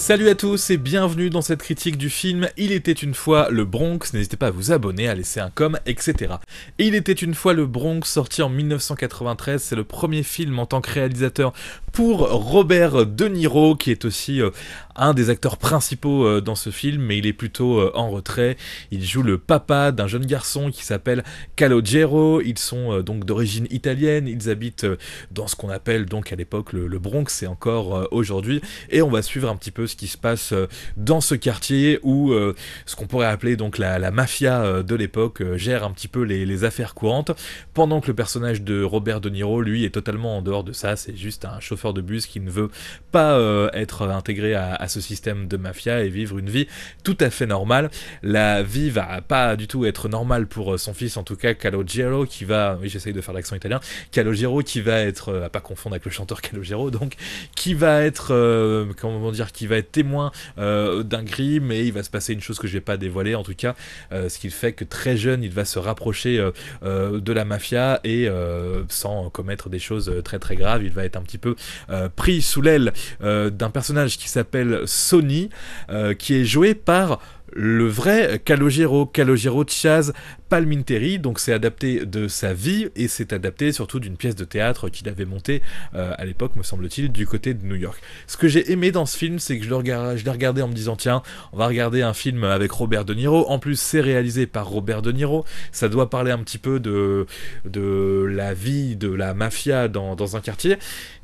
Salut à tous et bienvenue dans cette critique du film Il était une fois le Bronx, n'hésitez pas à vous abonner, à laisser un com, etc il était une fois le Bronx, sorti en 1993. C'est le premier film en tant que réalisateur pour Robert De Niro, qui est aussi euh, un des acteurs principaux euh, dans ce film, mais il est plutôt euh, en retrait. Il joue le papa d'un jeune garçon qui s'appelle Calogero. Ils sont donc d'origine italienne. Ils habitent dans ce qu'on appelle donc à l'époque le, Bronx, et encore aujourd'hui. Et on va suivre un petit peu ce qui se passe dans ce quartier où ce qu'on pourrait appeler donc la mafia de l'époque gère un petit peu les, les affaires courantes, pendant que le personnage de Robert De Niro, lui, est totalement en dehors de ça, c'est juste un chauffeur de bus qui ne veut pas euh, être intégré à, ce système de mafia et vivre une vie tout à fait normale. La vie va pas du tout être normale pour euh, son fils, en tout cas Calogero, qui va, oui j'essaye de faire l'accent italien, Calogero qui va être, euh, à pas confondre avec le chanteur Calogero, donc, qui va être, comment dire, qui va être témoin d'un crime et il va se passer une chose que je vais pas dévoiler, en tout cas, ce qui fait que très jeune, il va se rapprocher euh, euh, de la mafia et euh, sans commettre des choses très très graves, il va être un petit peu pris sous l'aile d'un personnage qui s'appelle Sony, qui est joué par le vrai Calogero, Calogero Chaz Palminteri, donc c'est adapté de sa vie et c'est adapté surtout d'une pièce de théâtre qu'il avait montée euh, à l'époque, me semble-t-il, du côté de New York. Ce que j'ai aimé dans ce film, c'est que je l'ai regardé, en me disant tiens, on va regarder un film avec Robert De Niro. En plus, c'est réalisé par Robert De Niro. Ça doit parler un petit peu de, de la vie de la mafia dans, un quartier.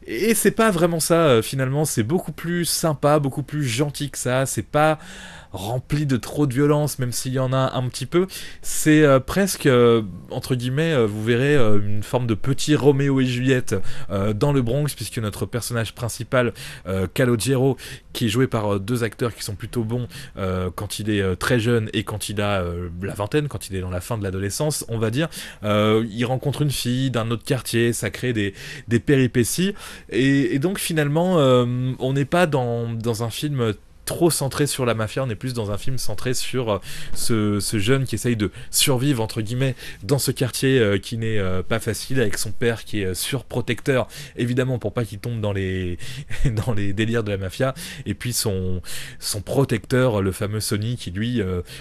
Et c'est pas vraiment ça euh, finalement, c'est beaucoup plus sympa, beaucoup plus gentil que ça, c'est pas rempli de trop de violence, même s'il y en a un petit peu. C'est euh, presque, euh, entre guillemets, euh, vous verrez une forme de petit Roméo et Juliette dans le Bronx, puisque notre personnage principal, Calogero, qui est joué par deux acteurs qui sont plutôt bons quand il est très jeune et quand il a la vingtaine, quand il est dans la fin de l'adolescence, on va dire, il rencontre une fille d'un autre quartier, ça crée des, péripéties. Et, donc finalement, on n'est pas dans un film trop centré sur la mafia, on est plus dans un film centré sur euh, ce, jeune qui essaye de survivre, entre guillemets, dans ce quartier euh, qui n'est euh, pas facile, avec son père qui est surprotecteur, évidemment, pour pas qu'il tombe dans les, dans les délires de la mafia, et puis son, son protecteur, le fameux Sony, qui lui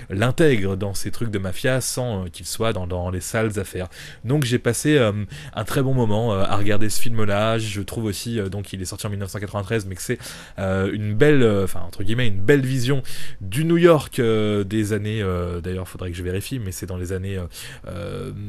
l'intègre dans ces trucs de mafia sans qu'il soit dans, dans, les sales affaires. Donc j'ai passé un très bon moment à regarder ce film-là, je trouve aussi, donc il est sorti en 1993, mais que c'est une belle, enfin, entre guillemets, une belle vision du New York euh, des années, euh, d'ailleurs faudrait que je vérifie, mais c'est dans les années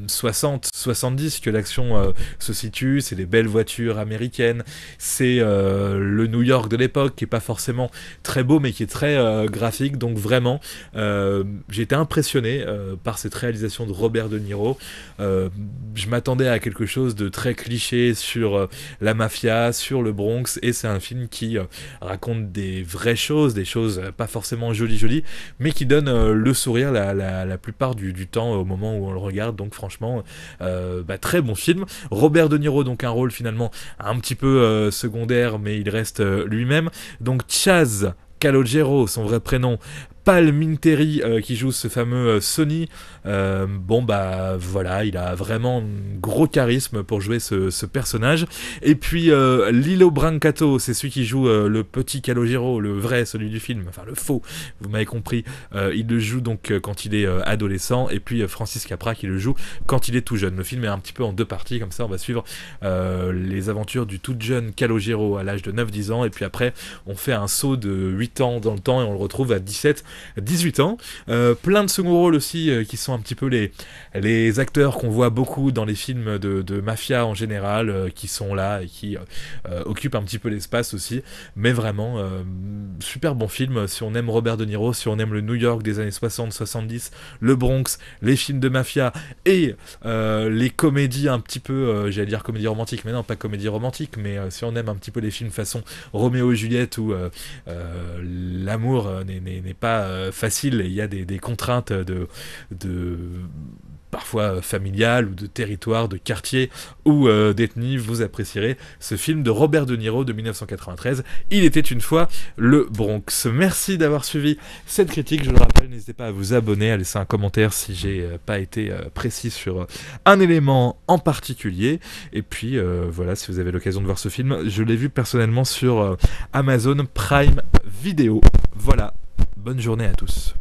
60, euh, 70 que l'action se situe, c'est des belles voitures américaines, c'est le New York de l'époque qui est pas forcément très beau mais qui est très graphique, donc vraiment j'ai été impressionné par cette réalisation de Robert De Niro, je m'attendais à quelque chose de très cliché sur la mafia, sur le Bronx, et c'est un film qui raconte des vraies choses, des choses euh, pas forcément jolies jolies, mais qui donnent euh, le sourire la, plupart du, temps au moment où on le regarde. Donc franchement, euh, bah, très bon film. Robert De Niro donc un rôle finalement un petit peu secondaire, mais il reste lui-même. Donc Chaz. Calogero, son vrai prénom, Pal euh, qui joue ce fameux euh, Sony. Euh, bon bah voilà, il a vraiment gros charisme pour jouer ce, personnage. Et puis euh, Lilo Brancato, c'est celui qui joue le petit Calogero, le vrai, celui du film, enfin le faux, vous m'avez compris. il le joue donc quand il est adolescent. Et puis Francis Capra qui le joue quand il est tout jeune. Le film est un petit peu en deux parties, comme ça on va suivre les aventures du tout jeune Calogero à l'âge de 9-10 ans. Et puis après on fait un saut de 8 ans dans le temps et on le retrouve à 17 18 ans. Euh, plein de second rôle aussi euh, qui sont un petit peu les, les acteurs qu'on voit beaucoup dans les films de, mafia en général, euh, qui sont là et qui occupent un petit peu l'espace aussi. Mais vraiment, super bon film. Si on aime Robert De Niro, si on aime le New York des années 60-70, le Bronx, les films de mafia et les comédies un petit peu, j'allais dire comédie romantique, mais non, pas comédie romantique, mais si on aime un petit peu les films façon Roméo et Juliette où l'amour n'est pas euh, facile, il y a des, contraintes de, parfois familiales, ou de territoire, de quartier ou euh, d'ethnie, vous apprécierez ce film de Robert De Niro de 1993. Il était une fois le Bronx. Merci d'avoir suivi cette critique. Je le rappelle, n'hésitez pas à vous abonner, à laisser un commentaire si j'ai euh, pas été précis sur un élément en particulier. Et puis voilà, si vous avez l'occasion de voir ce film, je l'ai vu personnellement sur Amazon Prime Video. Voilà, Bonne journée à tous.